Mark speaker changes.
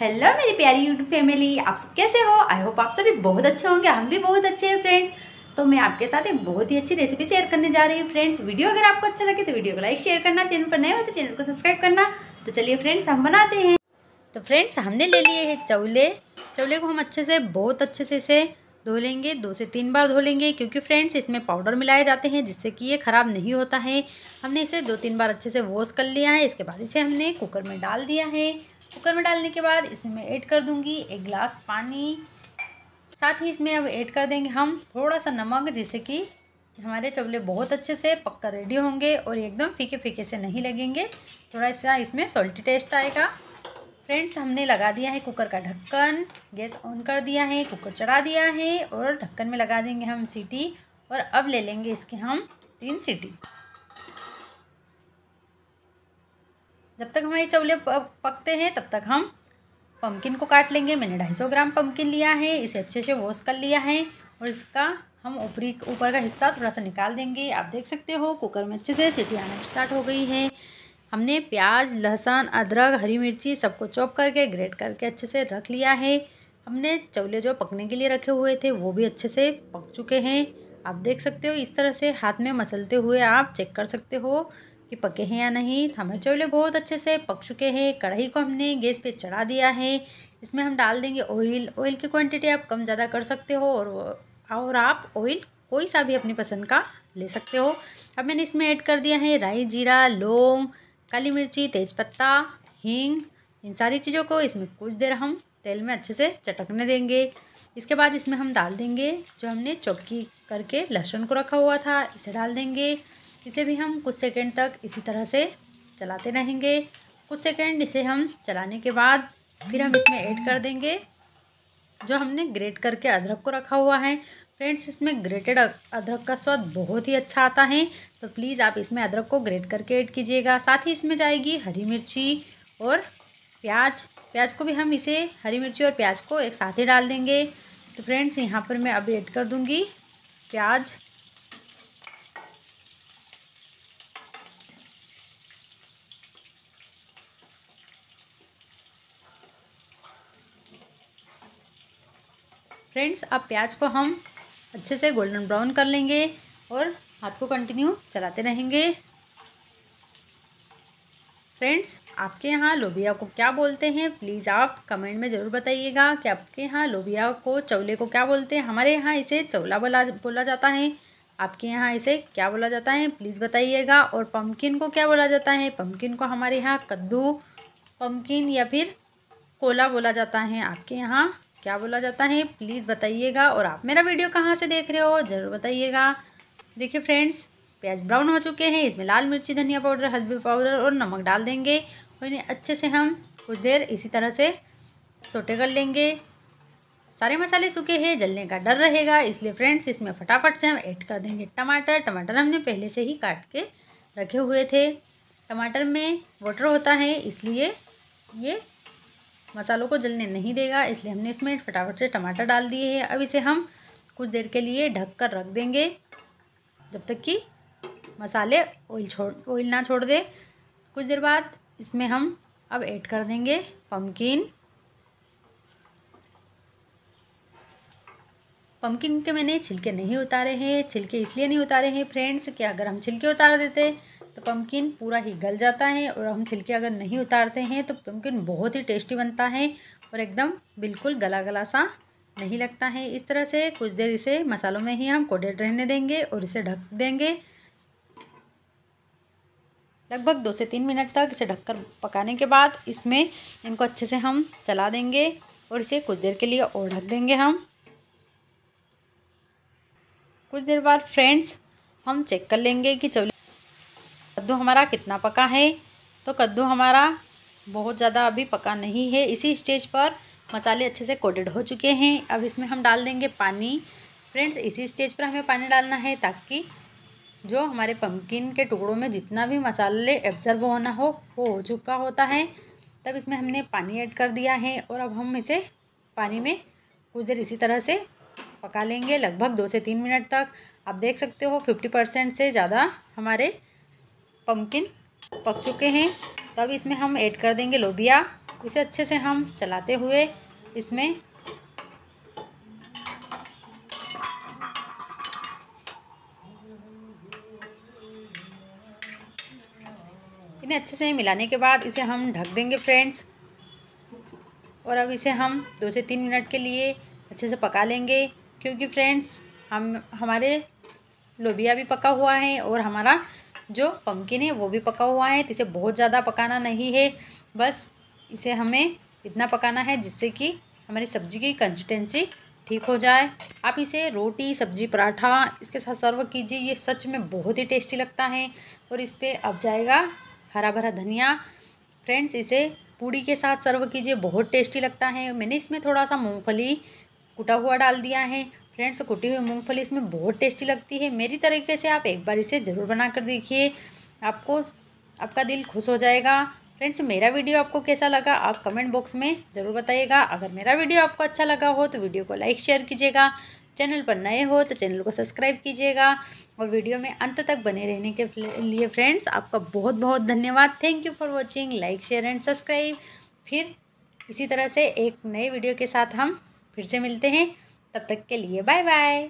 Speaker 1: hello मेरी प्यारी YouTube family आप सब कैसे हो आई होप आप सभी बहुत अच्छे होंगे हम भी बहुत अच्छे हैं फ्रेंड्स तो मैं आपके साथ एक बहुत ही अच्छी रेसिपी शेयर करने जा रही हूँ फ्रेंड्स वीडियो अगर आपको अच्छा लगे तो वीडियो को लाइक शेयर करना चैनल पर नए हो तो चैनल को सब्सक्राइब करना तो चलिए फ्रेंड्स हम बनाते हैं तो फ्रेंड्स हमने ले लिए हैं चवले चवले को हम अच्छे से बहुत अच्छे से इसे धो लेंगे दो से तीन बार धो लेंगे क्योंकि फ्रेंड्स इसमें पाउडर मिलाए जाते हैं जिससे कि ये ख़राब नहीं होता है हमने इसे दो तीन बार अच्छे से वॉश कर लिया है इसके बाद इसे हमने कुकर में डाल दिया है कुकर में डालने के बाद इसमें मैं ऐड कर दूंगी एक गिलास पानी साथ ही इसमें अब ऐड कर देंगे हम थोड़ा सा नमक जिससे कि हमारे चबले बहुत अच्छे से पक्का रेडी होंगे और एकदम फीके फीके से नहीं लगेंगे थोड़ा सा इसमें सॉल्टी टेस्ट आएगा फ्रेंड्स हमने लगा दिया है कुकर का ढक्कन गैस ऑन कर दिया है कुकर चढ़ा दिया है और ढक्कन में लगा देंगे हम सीटी और अब ले लेंगे इसके हम तीन सीटी जब तक हमारे चवले पकते हैं तब तक हम पम्पकिन को काट लेंगे मैंने ढाई सौ ग्राम पम्पकिन लिया है इसे अच्छे से वॉश कर लिया है और इसका हम ऊपरी ऊपर का हिस्सा थोड़ा सा निकाल देंगे आप देख सकते हो कुकर में अच्छे से सीटी आना स्टार्ट हो गई है हमने प्याज लहसुन अदरक हरी मिर्ची सबको चॉप करके ग्रेट करके अच्छे से रख लिया है हमने चवले जो पकने के लिए रखे हुए थे वो भी अच्छे से पक चुके हैं आप देख सकते हो इस तरह से हाथ में मसलते हुए आप चेक कर सकते हो कि पके हैं या नहीं हमारे चावले बहुत अच्छे से पक चुके हैं कढ़ाई को हमने गैस पे चढ़ा दिया है इसमें हम डाल देंगे ऑयल ऑयल की क्वांटिटी आप कम ज़्यादा कर सकते हो और और आप ऑयल कोई सा भी अपनी पसंद का ले सकते हो अब मैंने इसमें ऐड कर दिया है राई जीरा लौंग काली मिर्ची तेज़पत्ता हींग इन सारी चीज़ों को इसमें कुछ देर हम तेल में अच्छे से चटकने देंगे इसके बाद इसमें हम डाल देंगे जो हमने चौकी करके लहसुन को रखा हुआ था इसे डाल देंगे इसे भी हम कुछ सेकंड तक इसी तरह से चलाते रहेंगे कुछ सेकंड इसे हम चलाने के बाद फिर हम इसमें ऐड कर देंगे जो हमने ग्रेट करके अदरक को रखा हुआ है फ्रेंड्स इसमें ग्रेटेड अदरक का स्वाद बहुत ही अच्छा आता है तो प्लीज़ आप इसमें अदरक को ग्रेट करके ऐड कीजिएगा साथ ही इसमें जाएगी हरी मिर्ची और प्याज प्याज को भी हम इसे हरी मिर्ची और प्याज को एक साथ ही डाल देंगे तो फ्रेंड्स यहाँ पर मैं अब ऐड कर दूँगी प्याज फ्रेंड्स अब प्याज को हम अच्छे से गोल्डन ब्राउन कर लेंगे और हाथ को कंटिन्यू चलाते रहेंगे फ्रेंड्स आपके यहाँ लोबिया को क्या बोलते हैं प्लीज़ आप कमेंट में ज़रूर बताइएगा कि आपके यहाँ लोबिया को चौले को क्या बोलते हैं हमारे यहाँ इसे चौला बोला बोला जाता है आपके यहाँ इसे क्या बोला जाता है प्लीज़ बताइएगा और पम्पकिन को क्या बोला जाता है पम्पकिन को हमारे यहाँ कद्दू पम्पकिन या फिर कोला बोला जाता है आपके यहाँ क्या बोला जाता है प्लीज़ बताइएगा और आप मेरा वीडियो कहाँ से देख रहे हो ज़रूर बताइएगा देखिए फ्रेंड्स प्याज ब्राउन हो चुके हैं इसमें लाल मिर्ची धनिया पाउडर हल्दी पाउडर और नमक डाल देंगे और इन्हें अच्छे से हम कुछ देर इसी तरह से सोटे कर लेंगे सारे मसाले सूखे हैं जलने का डर रहेगा इसलिए फ्रेंड्स इसमें फटाफट से हम ऐड कर देंगे टमाटर टमाटर हमने पहले से ही काट के रखे हुए थे टमाटर में वाटर होता है इसलिए ये मसालों को जलने नहीं देगा इसलिए हमने इसमें फटाफट से टमाटर डाल दिए हैं अब इसे हम कुछ देर के लिए ढक कर रख देंगे जब तक कि मसाले ऑयल छोड़ ऑयल ना छोड़ दे कुछ देर बाद इसमें हम अब ऐड कर देंगे पम्पकिन पम्पकिन के मैंने छिलके नहीं उतारे हैं छिलके इसलिए नहीं उतारे हैं फ्रेंड्स कि अगर हम छिलके उतार देते तो पम्पकिन पूरा ही गल जाता है और हम छिलके अगर नहीं उतारते हैं तो पम्पकिन बहुत ही टेस्टी बनता है और एकदम बिल्कुल गला गला सा नहीं लगता है इस तरह से कुछ देर इसे मसालों में ही हम कोटेड रहने देंगे और इसे ढक देंगे लगभग दो से तीन मिनट तक इसे ढककर पकाने के बाद इसमें इनको अच्छे से हम चला देंगे और इसे कुछ देर के लिए और ढक देंगे हम कुछ देर बाद फ्रेंड्स हम चेक कर लेंगे कि चवली कद्दू हमारा कितना पका है तो कद्दू हमारा बहुत ज़्यादा अभी पका नहीं है इसी स्टेज पर मसाले अच्छे से कोटेड हो चुके हैं अब इसमें हम डाल देंगे पानी फ्रेंड्स इसी स्टेज पर हमें पानी डालना है ताकि जो हमारे पम्पकिन के टुकड़ों में जितना भी मसाले एब्जर्व होना हो वो हो चुका होता है तब इसमें हमने पानी ऐड कर दिया है और अब हम इसे पानी में कुछ देर इसी तरह से पका लेंगे लगभग दो से तीन मिनट तक आप देख सकते हो फिफ्टी परसेंट से ज़्यादा हमारे पम्पकिन पक चुके हैं तो अब इसमें हम ऐड कर देंगे लोबिया इसे अच्छे से हम चलाते हुए इसमें इन्हें अच्छे से मिलाने के बाद इसे हम ढक देंगे फ्रेंड्स और अब इसे हम दो से तीन मिनट के लिए अच्छे से पका लेंगे क्योंकि फ्रेंड्स हम हमारे लोबिया भी पका हुआ है और हमारा जो पम्पकिन है वो भी पका हुआ है तो इसे बहुत ज़्यादा पकाना नहीं है बस इसे हमें इतना पकाना है जिससे कि हमारी सब्जी की कंसिस्टेंसी ठीक हो जाए आप इसे रोटी सब्जी पराठा इसके साथ सर्व कीजिए ये सच में बहुत ही टेस्टी लगता है और इस पर अब जाएगा हरा भरा धनिया फ्रेंड्स इसे पूड़ी के साथ सर्व कीजिए बहुत टेस्टी लगता है मैंने इसमें थोड़ा सा मूंगफली कुटा हुआ डाल दिया है फ्रेंड्स कुटी हुई मूंगफली इसमें बहुत टेस्टी लगती है मेरी तरीके से आप एक बार इसे ज़रूर बना कर देखिए आपको आपका दिल खुश हो जाएगा फ्रेंड्स मेरा वीडियो आपको कैसा लगा आप कमेंट बॉक्स में ज़रूर बताइएगा अगर मेरा वीडियो आपको अच्छा लगा हो तो वीडियो को लाइक शेयर कीजिएगा चैनल पर नए हो तो चैनल को सब्सक्राइब कीजिएगा और वीडियो में अंत तक बने रहने के लिए फ्रेंड्स आपका बहुत बहुत धन्यवाद thank you for watching like share and subscribe फिर इसी तरह से एक नए वीडियो के साथ हम फिर से मिलते हैं तब तक के लिए बाय बाय